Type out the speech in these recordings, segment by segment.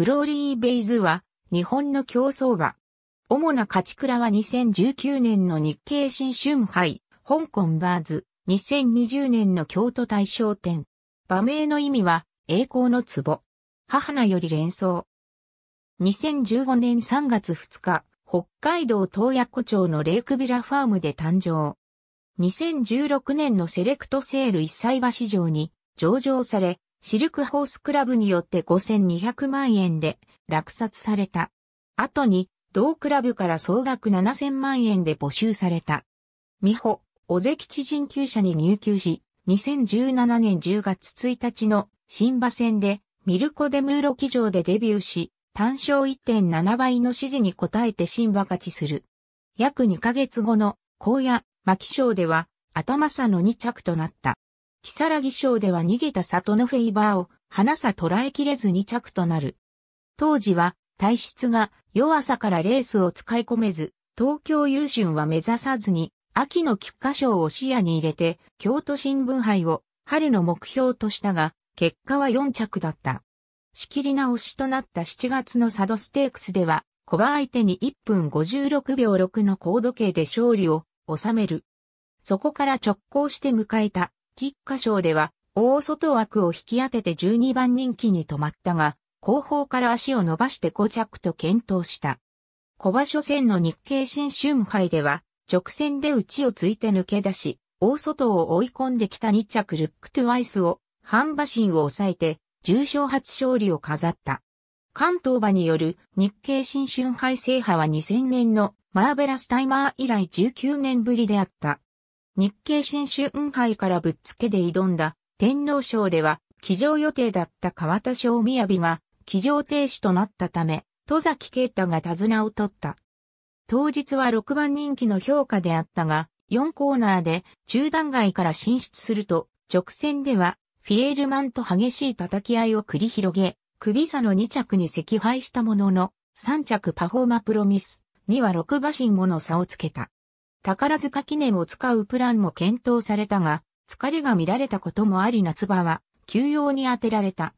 グローリーベイズは、日本の競争馬。主な勝ち倉は2019年の日経新春杯、香港バーズ、2020年の京都大賞店。馬名の意味は、栄光の壺。母なより連想。2015年3月2日、北海道東爺湖町のレイクビラファームで誕生。2016年のセレクトセール一歳馬市場に上場され、シルクホースクラブによって5200万円で落札された。後に、同クラブから総額7000万円で募集された。美穂、小関知人級者に入級し、2017年10月1日の新馬戦でミルコ・デムーロ騎乗でデビューし、単勝1.7倍の指示に応えて新馬勝ちする。約2ヶ月後の荒野、牧賞では頭差の2着となった。木更木賞では逃げた里のフェイバーを、花さ捉えきれず2着となる。当時は、体質が弱さからレースを使い込めず、東京優春は目指さずに、秋の菊花賞を視野に入れて、京都新聞杯を春の目標としたが、結果は4着だった。仕切り直しとなった7月のサドステークスでは、小馬相手に1分56秒6の高度計で勝利を収める。そこから直行して迎えた菊花賞では、大外枠を引き当てて12番人気に止まったが、後方から足を伸ばして5着と検討した。小場所戦の日経新春杯では、直線で内をついて抜け出し、大外を追い込んできた2着ルックトゥワイスを、半馬身を抑えて、重賞初勝利を飾った。関東馬による日経新春杯制覇は2000年のマーベラスタイマー以来19年ぶりであった。日経新春杯からぶっつけで挑んだ天皇賞では、騎乗予定だった川田賞雅が騎乗停止となったため、戸崎啓太が手綱を取った。当日は6番人気の評価であったが、4コーナーで中段階から進出すると、直線ではフィエールマンと激しい叩き合いを繰り広げ、首差の2着に惜敗したものの、3着パフォーマープロミスには6馬身もの差をつけた。宝塚記念を使うプランも検討されたが、疲れが見られたこともあり夏場は休養に充てられた。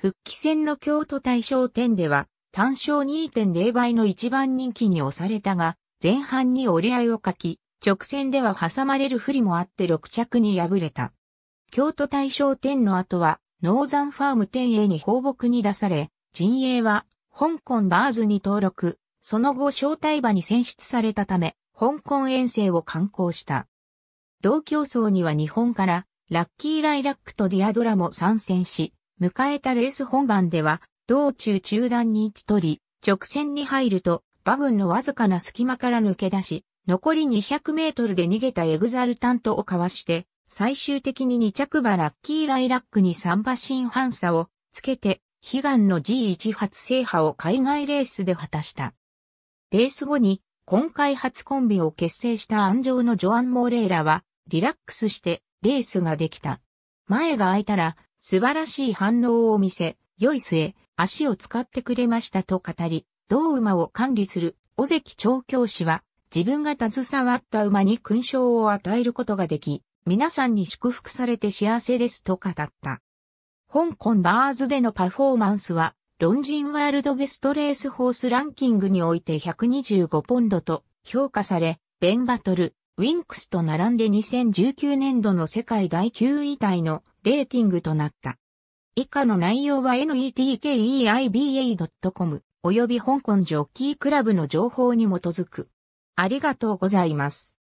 復帰戦の京都大賞店では、単勝2.0倍の一番人気に押されたが、前半に折り合いを書き、直線では挟まれる不利もあって6着に敗れた。京都大賞店の後は、ノーザンファーム店営に放牧に出され、陣営は、香港バーズに登録、その後招待馬に選出されたため、香港遠征を観光した。同競争には日本から、ラッキーライラックとディアドラも参戦し、迎えたレース本番では、道中中断に位置取り、直線に入ると、馬群のわずかな隙間から抜け出し、残り200メートルで逃げたエグザルタントをかわして、最終的に2着馬ラッキーライラックに3馬身反差をつけて、悲願の G1 発制覇を海外レースで果たした。レース後に今回初コンビを結成した安城のジョアン・モーレーラは、リラックスしてレースができた。前が空いたら、素晴らしい反応を見せ、良い末、足を使ってくれましたと語り、同馬を管理する、尾関調教師は、自分が携わった馬に勲章を与えることができ、皆さんに祝福されて幸せですと語った。香港バーズでのパフォーマンスは、ロンジンワールドベストレースホースランキングにおいて125ポンドと評価され、ベンバトル、ウィンクスと並んで2019年度の世界第9位体のレーティングとなった。以下の内容は netkeiba.com 及び香港ジョッキークラブの情報に基づく。ありがとうございます。